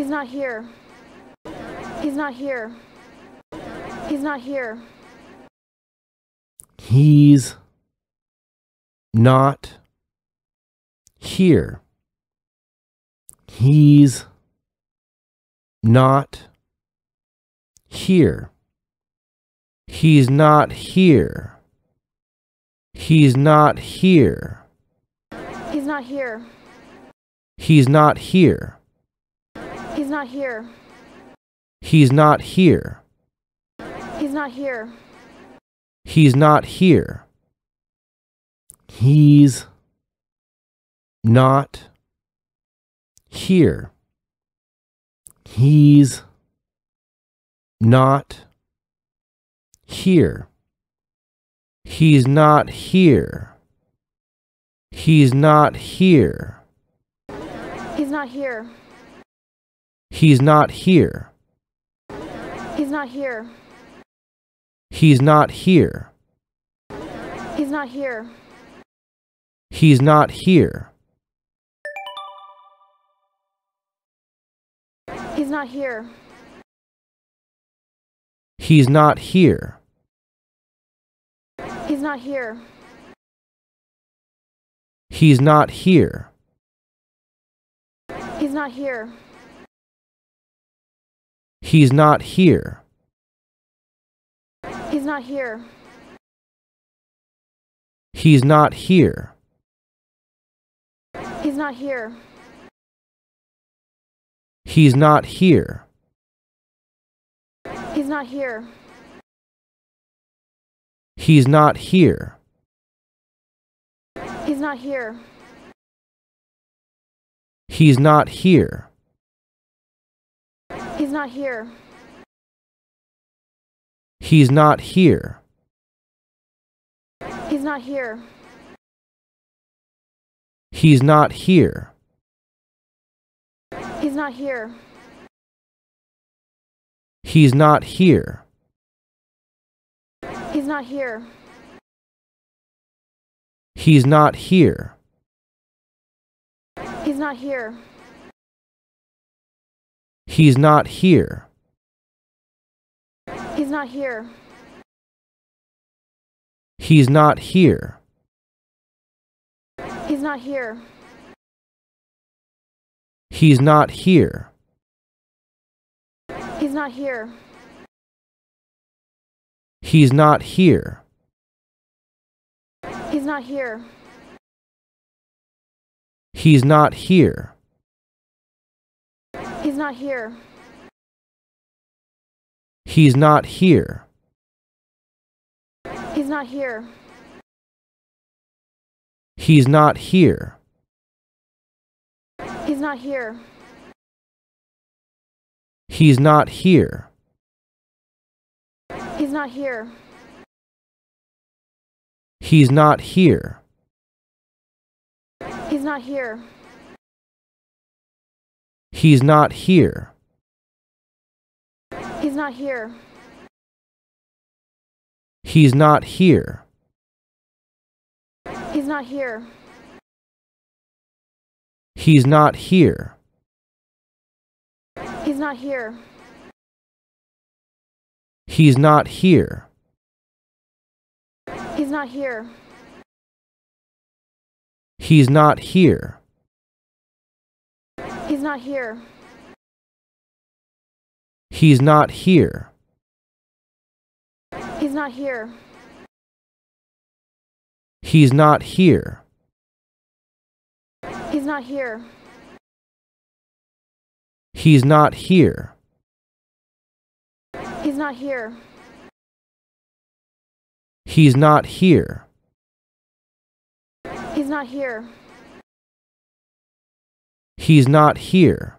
He's not here. He's not here. He's not here. He's not here. He's not here. He's not here. He's not here. He's not here. He's not here not here. He's not here. He's not here. He's not here. He's not here. He's not here. He's not here. He's not here. He's not here. He's not here. He's not here. He's not here. He's not here. He's not here. He's not here. He's not here. He's not here. He's not here. He's not here. He's not here. He's not here. He's not here. He's not here. He's not here. He's not here. He's not here. He's not here. He's not here not here. He's not here. He's not here. He's not here. He's not here. He's not here. He's not here. He's not here. He's not here. He's not here. He's not here. He's not here. He's not here. He's not here. He's not here. He's not here. He's not here. He's not here not here. He's not here. He's not here. He's not here. He's not here. He's not here. He's not here. He's not here. He's not here. He's not here. He's not here. He's not here. He's not here. He's not here. He's not here. He's not here. He's not here. He's not here not here. He's not here. He's not here. He's not here. He's not here. He's not here. He's not here. He's not here. He's not here. He's not here.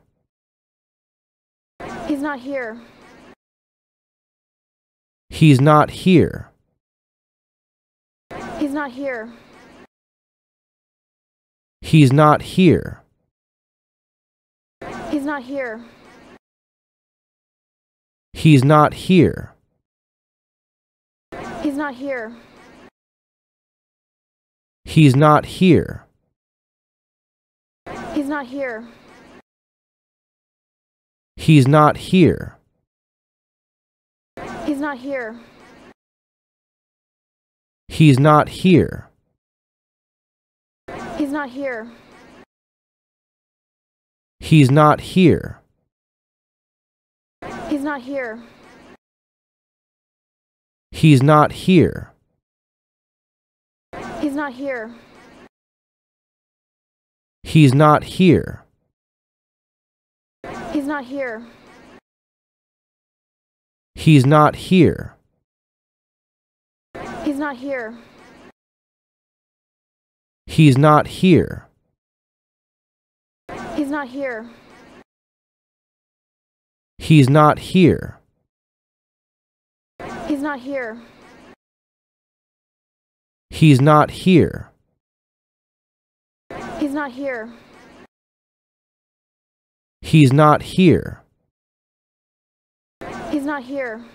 He's not here. He's not here. He's not here. He's not here. He's not here. He's not here. He's not here. He's not here not here. He's not here. He's not here. He's not here. He's not here. He's not here. He's not here. He's not here. He's not here. He's not here. He's not here. He's not here. He's not here. He's not here. He's not here. He's not here. He's not here. He's not here not here. He's not here. He's not here.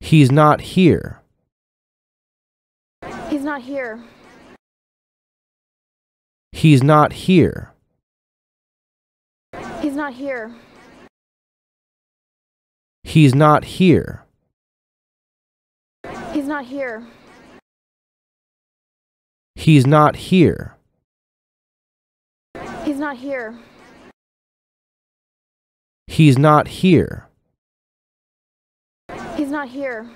He's not here. He's not here. He's not here. He's not here. He's not here. He's not here. He's not here. He's not here. He's not here. He's not here.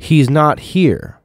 He's not here.